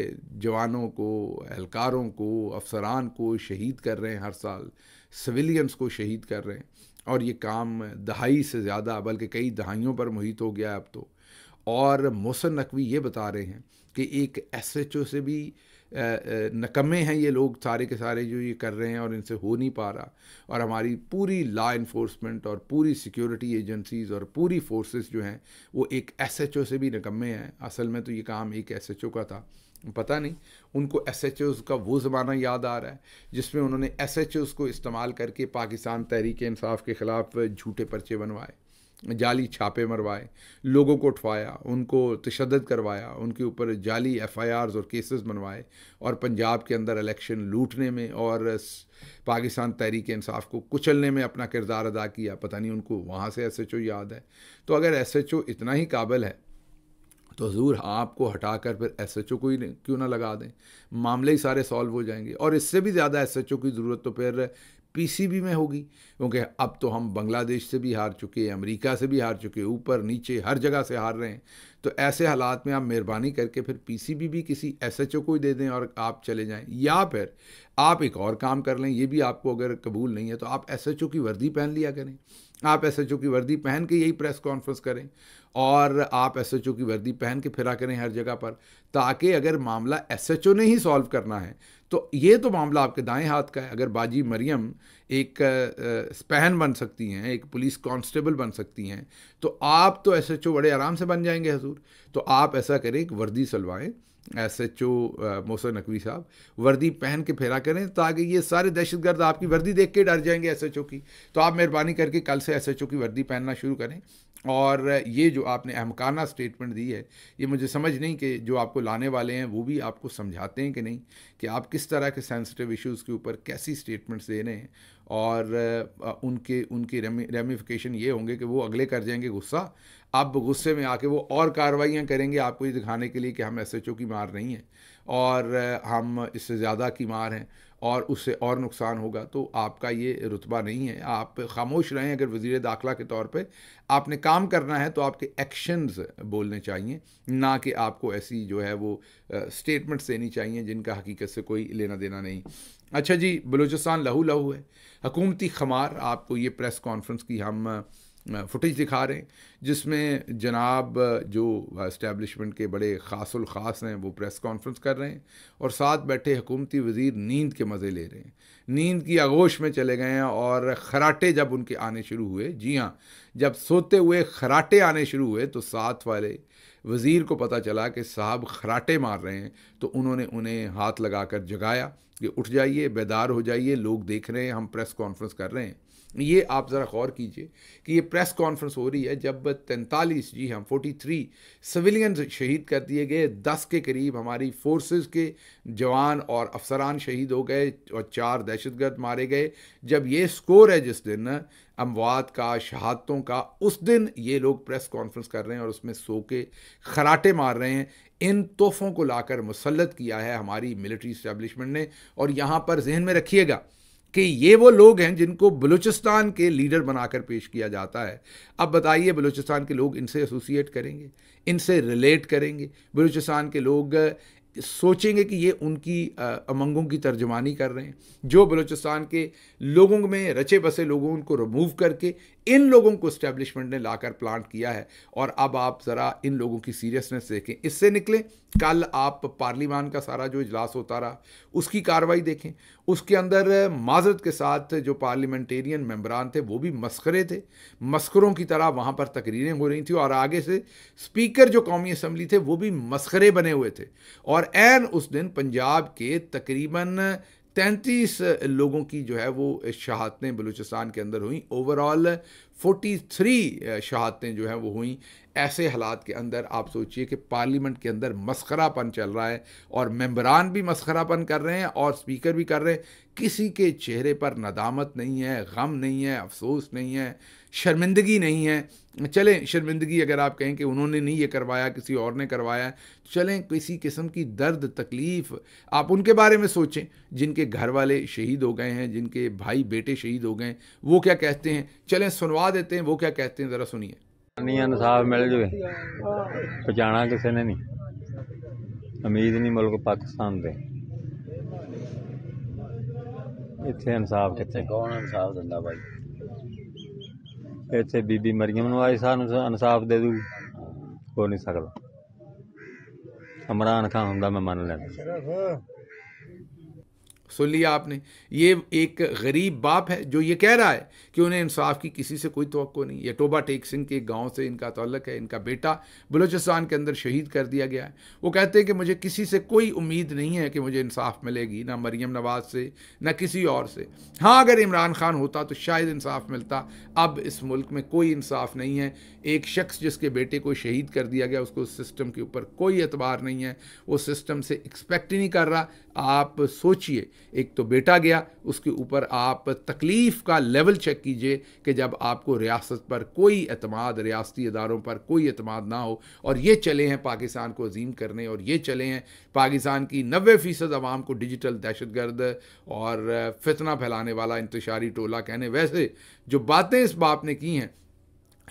جوانوں کو اہلکاروں کو افسران کو شہید کر رہے ہیں ہر سال سویلینس کو شہید کر رہے ہیں اور یہ کام دہائی سے زیادہ بلکہ کئی دہائیوں پر محیط ہو گیا ہے اب تو اور محسن نقوی یہ بتا رہے ہیں کہ ایک ایس ایچ او سے بھی نکمے ہیں یہ لوگ سارے کے سارے جو یہ کر رہے ہیں اور ان سے ہو نہیں پا رہا اور ہماری پوری لا انفورسمنٹ اور پوری سیکیورٹی ایجنسیز اور پوری فورسز جو ہیں وہ ایک ایس ایچ او سے بھی نکمے ہیں اصل میں تو یہ کام ایک ایس ایچ او کا تھا پتہ نہیں ان کو ایس ایچ اوز کا وہ زمانہ یاد آ رہا ہے جس میں انہوں نے ایس ایچ اوز کو استعمال کر کے پاکستان تحریک انصاف کے خلاف جھوٹے پرچے بنوائے جعلی چھاپے مروائے لوگوں کو اٹھوایا ان کو تشدد کروایا ان کے اوپر جعلی ایف آئی آرز اور کیسز بنوائے اور پنجاب کے اندر الیکشن لوٹنے میں اور پاکستان تحریک انصاف کو کچلنے میں اپنا کردار ادا کیا پتہ نہیں ان کو وہاں سے ایس ایچ او یاد ہے تو اگر ایس ایچ او اتنا ہی قابل ہے تو حضور آپ کو ہٹا کر پھر ایس ایچ او کو ہی کیوں نہ لگا دیں معاملے ہی سارے سالو ہو جائیں گے اور اس سے بھی زیادہ ایس ایچ او کی ضرورت تو پھر پی سی بی میں ہوگی کیونکہ اب تو ہم بنگلہ دیش سے بھی ہار چکے امریکہ سے بھی ہار چکے اوپر نیچے ہر جگہ سے ہار رہے ہیں تو ایسے حالات میں آپ مہربانی کر کے پھر پی سی بی بھی کسی ایس ایچ او کو ہی دے دیں اور آپ چلے جائیں یا پھر آپ ایک اور کام کر لیں یہ بھی آپ کو اگر قبول نہیں ہے تو آپ ایس ایچ او کی وردی پہن لیا کریں آپ ایس ایچ او کی وردی پہن کے یہی پریس کانفرنس کریں اور آپ ایس ایچ او کی وردی پہن کے پھرا کریں ہر جگہ پر تاکہ اگر معاملہ ایس ایچ او نے ہی سالو کرنا ہے تو یہ تو معاملہ آپ کے دائیں ہاتھ کا ہے اگر باجی مریم ایک اسپہن بن سکتی ہیں ایک پولیس کانسٹیبل بن سکتی ہیں تو آپ تو ایس ایچ او بڑے آرام سے بن جائیں گے حضور تو آپ ایسا کریں ایک وردی سلوائیں S H O Mohsin Naqvi sahab وردی پہن کے پھیرا کریں تاکہ یہ سارے دہشت گرد آپ کی وردی دیکھ کے ڈر جائیں گے ایس ایچ او کی تو آپ مہربانی کر کے کل سے ایس ایچ او کی وردی پہننا شروع کریں اور یہ جو آپ نے احمقانہ سٹیٹمنٹ دی ہے یہ مجھے سمجھ نہیں کہ جو آپ کو لانے والے ہیں وہ بھی آپ کو سمجھاتے ہیں کہ نہیں کہ آپ کس طرح کے سینسٹیو ایشوز کے اوپر کیسی سٹیٹمنٹس دے رہے ہیں اور ان کے ان کی ریمیفیکیشن یہ ہوں گے کہ وہ اگلے کر جائیں گے غصہ اب غصے میں آ کے وہ اور کارروائیاں کریں گے آپ کو یہ دکھانے کے لیے کہ ہم ایس ایچ او کی مار نہیں ہیں اور ہم اس سے زیادہ کی مار ہیں اور اس سے اور نقصان ہوگا تو آپ کا یہ رتبہ نہیں ہے آپ خاموش رہیں اگر وزیر داخلہ کے طور پہ آپ نے کام کرنا ہے تو آپ کے ایکشنز بولنے چاہیے نہ کہ آپ کو ایسی جو ہے وہ سٹیٹمنٹس دینی چاہیے جن کا حقیقت سے کوئی لینا دینا نہیں اچھا جی بلوچستان لہو لہو ہے حکومتی خمار آپ کو یہ پریس کانفرنس کی ہم فوٹیج دکھا رہے ہیں جس میں جناب جو اسٹیبلشمنٹ کے بڑے خاص الخاص ہیں وہ پریس کانفرنس کر رہے ہیں اور ساتھ بیٹھے حکومتی وزیر نیند کے مزے لے رہے ہیں نیند کی آغوش میں چلے گئے ہیں اور خراٹے جب ان کے آنے شروع ہوئے جی ہاں جب سوتے ہوئے خراٹے آنے شروع ہوئے تو ساتھ والے وزیر کو پتہ چلا کہ صاحب خراٹے مار رہے ہیں تو انہوں نے انہیں ہاتھ لگا کر جگایا کہ اٹھ جائیے بیدار ہو جائیے لوگ دیکھ رہے ہیں ہم پریس کانفرنس کر رہے ہیں یہ آپ ذرا غور کیجئے کہ یہ پریس کانفرنس ہو رہی ہے جب تینتالیس جی ہم ہاں، فورٹی تھری سویلین شہید کر دیے گئے دس کے قریب ہماری فورسز کے جوان اور افسران شہید ہو گئے اور چار دہشت گرد مارے گئے جب یہ سکور ہے جس دن اموات کا شہادتوں کا اس دن یہ لوگ پریس کانفرنس کر رہے ہیں اور اس میں سو کے خراٹے مار رہے ہیں ان تحفوں کو لا کر مسلط کیا ہے ہماری ملٹری اسٹیبلشمنٹ نے اور یہاں پر ذہن میں رکھیے گا کہ یہ وہ لوگ ہیں جن کو بلوچستان کے لیڈر بنا کر پیش کیا جاتا ہے اب بتائیے بلوچستان کے لوگ ان سے ایسوسیٹ کریں گے ان سے ریلیٹ کریں گے بلوچستان کے لوگ سوچیں گے کہ یہ ان کی امنگوں کی ترجمانی کر رہے ہیں جو بلوچستان کے لوگوں میں رچے بسے لوگوں ان کو رموو کر کے ان لوگوں کو اسٹیبلشمنٹ نے لا کر پلانٹ کیا ہے اور اب آپ ذرا ان لوگوں کی سیریسنس دیکھیں اس سے نکلیں کل آپ پارلیمان کا سارا جو اجلاس ہوتا رہا اس کی کاروائی دیکھیں اس کے اندر معذرت کے ساتھ جو پارلیمنٹیرین ممبران تھے وہ بھی مسخرے تھے مسخروں کی طرح وہاں پر تقریریں ہو رہی تھیں اور آگے سے اسپیکر جو قومی اسمبلی تھے وہ بھی مسخرے بنے ہوئے تھے اور این اس دن پنجاب کے تقریباً تینتیس لوگوں کی جو ہے وہ شہادتیں بلوچستان کے اندر ہوئیں اوور آل فورٹی تھری شہادتیں جو ہیں وہ ہوئیں ایسے حالات کے اندر آپ سوچئے کہ پارلیمنٹ کے اندر مسخرہ پن چل رہا ہے اور ممبران بھی مسخرہ پن کر رہے ہیں اور سپیکر بھی کر رہے ہیں کسی کے چہرے پر ندامت نہیں ہے غم نہیں ہے افسوس نہیں ہے شرمندگی نہیں ہے چلیں شرمندگی اگر آپ کہیں کہ انہوں نے نہیں یہ کروایا کسی اور نے کروایا چلیں کسی قسم کی درد تکلیف آپ ان کے بارے میں سوچیں جن کے گھر والے شہید ہو گئے ہیں جن کے بھائی بیٹے شہید ہو گئے ہیں وہ کیا کہتے ہیں چلیں سنوا دیتے ہیں وہ کیا کہتے ہیں ذرا سنیے انصاف مل جائے پہچانا کسی نے نہیں امید نہیں ملک پاکستان دے انصاف انصاف کون بھائی ਇੱਥੇ ਬੀਬੀ ਮਰੀਮ ਨੂੰ ਆਈ ਸਾਨੂੰ ਇਨਸਾਫ ਦੇ ਦੂ ਹੋ ਨਹੀਂ ਸਕਦਾ ਅਮਰਾਨ ਖਾਨ ਹੁੰਦਾ ਮੈਂ ਮੰਨ ਲੈਂਦਾ سن لیا آپ نے یہ ایک غریب باپ ہے جو یہ کہہ رہا ہے کہ انہیں انصاف کی کسی سے کوئی توقع نہیں یہ ٹوبا ٹیک سنگھ کے گاؤں سے ان کا تعلق ہے ان کا بیٹا بلوچستان کے اندر شہید کر دیا گیا ہے وہ کہتے ہیں کہ مجھے کسی سے کوئی امید نہیں ہے کہ مجھے انصاف ملے گی نہ مریم نواز سے نہ کسی اور سے ہاں اگر عمران خان ہوتا تو شاید انصاف ملتا اب اس ملک میں کوئی انصاف نہیں ہے ایک شخص جس کے بیٹے کو شہید کر دیا گیا اس کو اس سسٹم کے اوپر کوئی اعتبار نہیں ہے وہ سسٹم سے ایکسپیکٹ ہی نہیں کر رہا آپ سوچئے ایک تو بیٹا گیا اس کے اوپر آپ تکلیف کا لیول چیک کیجئے کہ جب آپ کو ریاست پر کوئی اعتماد ریاستی اداروں پر کوئی اعتماد نہ ہو اور یہ چلے ہیں پاکستان کو عظیم کرنے اور یہ چلے ہیں پاکستان کی نوے فیصد عوام کو ڈیجیٹل دہشت گرد اور فتنہ پھیلانے والا انتشاری ٹولہ کہنے ویسے جو باتیں اس باپ نے کی ہیں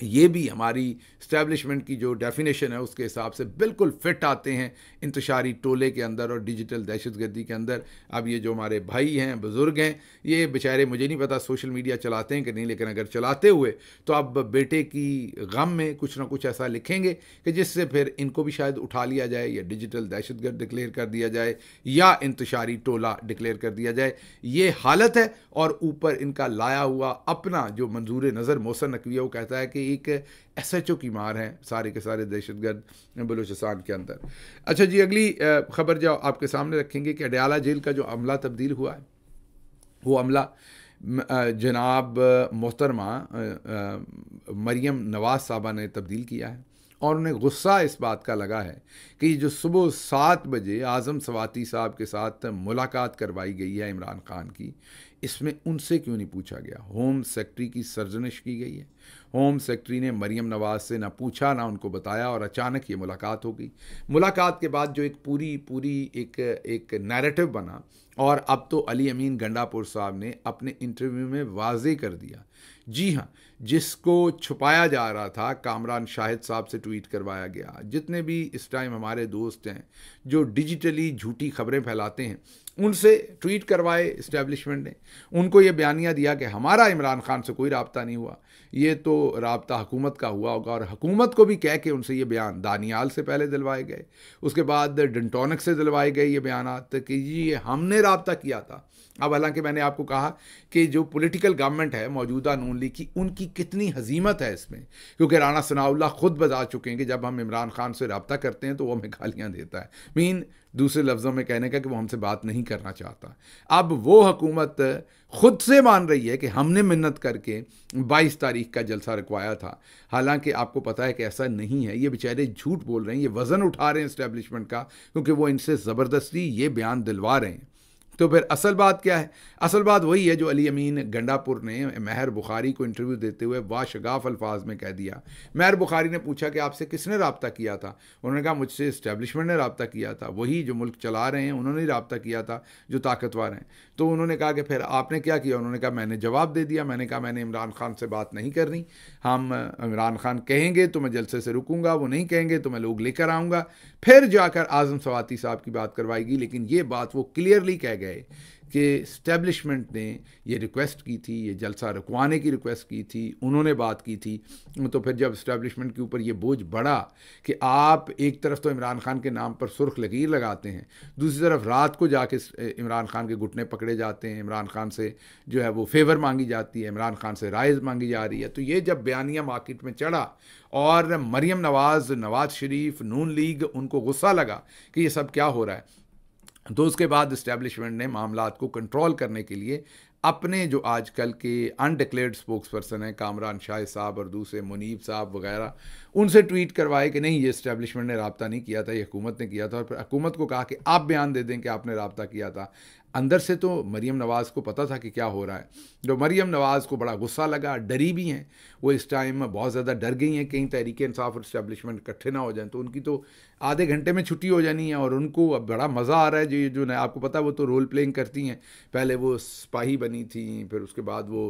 یہ بھی ہماری اسٹیبلشمنٹ کی جو ڈیفینیشن ہے اس کے حساب سے بالکل فٹ آتے ہیں انتشاری ٹولے کے اندر اور ڈیجیٹل دہشت گردی کے اندر اب یہ جو ہمارے بھائی ہیں بزرگ ہیں یہ بچارے مجھے نہیں پتا سوشل میڈیا چلاتے ہیں کہ نہیں لیکن اگر چلاتے ہوئے تو اب بیٹے کی غم میں کچھ نہ کچھ ایسا لکھیں گے کہ جس سے پھر ان کو بھی شاید اٹھا لیا جائے یا ڈیجیٹل دہشت گرد ڈکلیئر کر دیا جائے یا انتشاری ٹولہ ڈکلیئر کر دیا جائے یہ حالت ہے اور اوپر ان کا لایا ہوا اپنا جو منظور نظر محسن نقویہ وہ کہتا ہے کہ ایک ایس ایچ او کی مار ہیں سارے کے سارے دہشت گرد بلوچستان کے اندر اچھا جی اگلی خبر جو آپ کے سامنے رکھیں گے کہ اڈیالہ جیل کا جو عملہ تبدیل ہوا ہے وہ عملہ جناب محترمہ مریم نواز صاحبہ نے تبدیل کیا ہے اور انہیں غصہ اس بات کا لگا ہے کہ یہ جو صبح سات بجے اعظم سواتی صاحب کے ساتھ ملاقات کروائی گئی ہے عمران خان کی اس میں ان سے کیوں نہیں پوچھا گیا ہوم سیکٹری کی سرجنش کی گئی ہے ہوم سیکٹری نے مریم نواز سے نہ پوچھا نہ ان کو بتایا اور اچانک یہ ملاقات ہو گئی ملاقات کے بعد جو ایک پوری پوری ایک ایک نیرٹو بنا اور اب تو علی امین گنڈا پور صاحب نے اپنے انٹرویو میں واضح کر دیا جی ہاں جس کو چھپایا جا رہا تھا کامران شاہد صاحب سے ٹویٹ کروایا گیا جتنے بھی اس ٹائم ہمارے دوست ہیں جو ڈیجیٹلی جھوٹی خبریں پھیلاتے ہیں ان سے ٹویٹ کروائے اسٹیبلشمنٹ نے ان کو یہ بیانیہ دیا کہ ہمارا عمران خان سے کوئی رابطہ نہیں ہوا یہ تو رابطہ حکومت کا ہوا ہوگا اور حکومت کو بھی کہہ کے ان سے یہ بیان دانیال سے پہلے دلوائے گئے اس کے بعد ڈنٹونک سے دلوائے گئے یہ بیانات کہ جی یہ ہم نے رابطہ کیا تھا اب حالانکہ میں نے آپ کو کہا کہ جو پولیٹیکل گورنمنٹ ہے موجودہ نون لیگ کی ان کی کتنی حضیمت ہے اس میں کیونکہ رانا ثناء اللہ خود بتا چکے ہیں کہ جب ہم عمران خان سے رابطہ کرتے ہیں تو وہ ہمیں گالیاں دیتا ہے مین دوسرے لفظوں میں کہنے کا کہ وہ ہم سے بات نہیں کرنا چاہتا اب وہ حکومت خود سے مان رہی ہے کہ ہم نے منت کر کے بائیس تاریخ کا جلسہ رکوایا تھا حالانکہ آپ کو پتہ ہے کہ ایسا نہیں ہے یہ بیچارے جھوٹ بول رہے ہیں یہ وزن اٹھا رہے ہیں اسٹیبلشمنٹ کا کیونکہ وہ ان سے زبردستی یہ بیان دلوا رہے ہیں تو پھر اصل بات کیا ہے اصل بات وہی ہے جو علی امین گنڈا پور نے مہر بخاری کو انٹرویو دیتے ہوئے وا شگاف الفاظ میں کہہ دیا مہر بخاری نے پوچھا کہ آپ سے کس نے رابطہ کیا تھا انہوں نے کہا مجھ سے اسٹیبلشمنٹ نے رابطہ کیا تھا وہی جو ملک چلا رہے ہیں انہوں نے رابطہ کیا تھا جو طاقتور ہیں تو انہوں نے کہا کہ پھر آپ نے کیا کیا انہوں نے کہا میں نے جواب دے دیا میں نے کہا میں نے عمران خان سے بات نہیں کرنی ہم عمران خان کہیں گے تو میں جلسے سے رکوں گا وہ نہیں کہیں گے تو میں لوگ لے کر آؤں گا پھر جا کر آزم سواتی صاحب کی بات کروائے گی لیکن یہ بات وہ کلیئرلی کہہ گئے کہ اسٹیبلشمنٹ نے یہ ریکویسٹ کی تھی یہ جلسہ رکوانے کی ریکویسٹ کی تھی انہوں نے بات کی تھی تو پھر جب اسٹیبلشمنٹ کے اوپر یہ بوجھ بڑھا کہ آپ ایک طرف تو عمران خان کے نام پر سرخ لکیر لگاتے ہیں دوسری طرف رات کو جا کے عمران خان کے گھٹنے پکڑے جاتے ہیں عمران خان سے جو ہے وہ فیور مانگی جاتی ہے عمران خان سے رائز مانگی جا رہی ہے تو یہ جب بیانیہ مارکیٹ میں چڑھا اور مریم نواز نواز شریف نون لیگ ان کو غصہ لگا کہ یہ سب کیا ہو رہا ہے تو اس کے بعد اسٹیبلشمنٹ نے معاملات کو کنٹرول کرنے کے لیے اپنے جو آج کل کے انڈکلیئرڈ اسپوکس پرسن ہیں کامران شاہ صاحب اور دوسرے منیب صاحب وغیرہ ان سے ٹویٹ کروائے کہ نہیں یہ اسٹیبلشمنٹ نے رابطہ نہیں کیا تھا یہ حکومت نے کیا تھا اور پھر حکومت کو کہا کہ آپ بیان دے دیں کہ آپ نے رابطہ کیا تھا اندر سے تو مریم نواز کو پتہ تھا کہ کیا ہو رہا ہے جو مریم نواز کو بڑا غصہ لگا ڈری بھی ہیں وہ اس ٹائم میں بہت زیادہ ڈر گئی ہیں کہیں تحریک انصاف اور اسٹیبلشمنٹ اکٹھے نہ ہو جائیں تو ان کی تو آدھے گھنٹے میں چھٹی ہو جانی ہے اور ان کو اب بڑا مزہ آ رہا ہے جو جو نہ آپ کو پتہ وہ تو رول پلینگ کرتی ہیں پہلے وہ سپاہی بنی تھیں پھر اس کے بعد وہ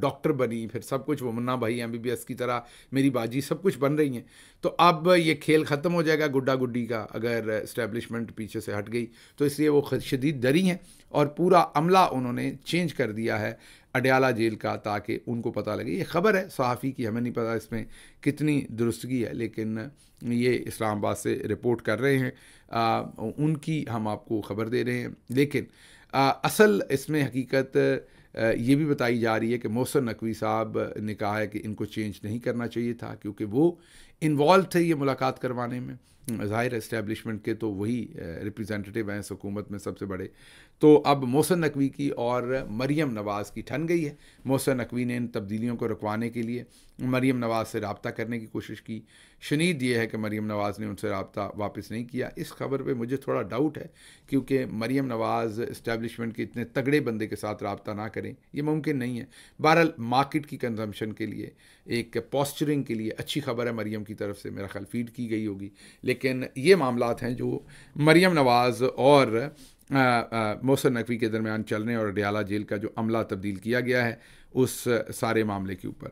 ڈاکٹر بنی پھر سب کچھ وہ منا بھائی ایم بی بی ایس کی طرح میری باجی سب کچھ بن رہی ہیں تو اب یہ کھیل ختم ہو جائے گا گڈا گڈی کا اگر اسٹیبلشمنٹ پیچھے سے ہٹ گئی تو اس لیے وہ شدید دری ہیں اور پورا عملہ انہوں نے چینج کر دیا ہے اڈیالہ جیل کا تاکہ ان کو پتہ لگے یہ خبر ہے صحافی کی ہمیں نہیں پتہ اس میں کتنی درستگی ہے لیکن یہ اسلام آباد سے رپورٹ کر رہے ہیں ان کی ہم آپ کو خبر دے رہے ہیں لیکن اصل اس میں حقیقت یہ بھی بتائی جا رہی ہے کہ محسن نقوی صاحب نے کہا ہے کہ ان کو چینج نہیں کرنا چاہیے تھا کیونکہ وہ انوالو تھے یہ ملاقات کروانے میں ظاہر اسٹیبلشمنٹ کے تو وہی ریپرزینٹیو ہیں حکومت میں سب سے بڑے تو اب محسن نقوی کی اور مریم نواز کی ٹھن گئی ہے محسن نقوی نے ان تبدیلیوں کو رکوانے کے لیے مریم نواز سے رابطہ کرنے کی کوشش کی شنید یہ ہے کہ مریم نواز نے ان سے رابطہ واپس نہیں کیا اس خبر پہ مجھے تھوڑا ڈاؤٹ ہے کیونکہ مریم نواز اسٹیبلشمنٹ کے اتنے تگڑے بندے کے ساتھ رابطہ نہ کریں یہ ممکن نہیں ہے بہرحال مارکیٹ کی کنزمپشن کے لیے ایک پوسچرنگ کے لیے اچھی خبر ہے مریم کی طرف سے میرا خیال فیڈ کی گئی ہوگی لیکن یہ معاملات ہیں جو مریم نواز اور موسن نقوی کے درمیان چلنے اور ڈیالہ جیل کا جو عملہ تبدیل کیا گیا ہے اس سارے معاملے کے اوپر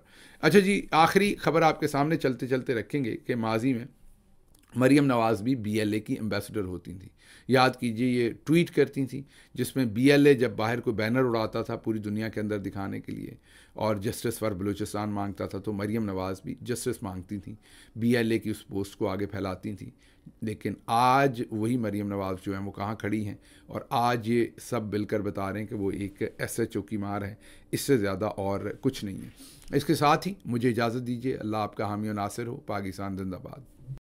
اچھا جی آخری خبر آپ کے سامنے چلتے چلتے رکھیں گے کہ ماضی میں مریم نواز بھی بی ایل اے کی امبیسڈر ہوتی تھیں یاد کیجئے یہ ٹویٹ کرتی تھیں جس میں بی ایل اے جب باہر کوئی بینر اڑاتا تھا پوری دنیا کے اندر دکھانے کے لیے اور جسٹس فار بلوچستان مانگتا تھا تو مریم نواز بھی جسٹس مانگتی تھیں بی ایل اے کی اس پوسٹ کو آگے پھیلاتی تھیں لیکن آج وہی مریم نواز جو ہیں وہ کہاں کھڑی ہیں اور آج یہ سب مل کر بتا رہے ہیں کہ وہ ایک ایس او کی مار ہے اس سے زیادہ اور کچھ نہیں ہے اس کے ساتھ ہی مجھے اجازت دیجیے اللہ آپ کا حامی و ناصر ہو پاکستان زندہ باد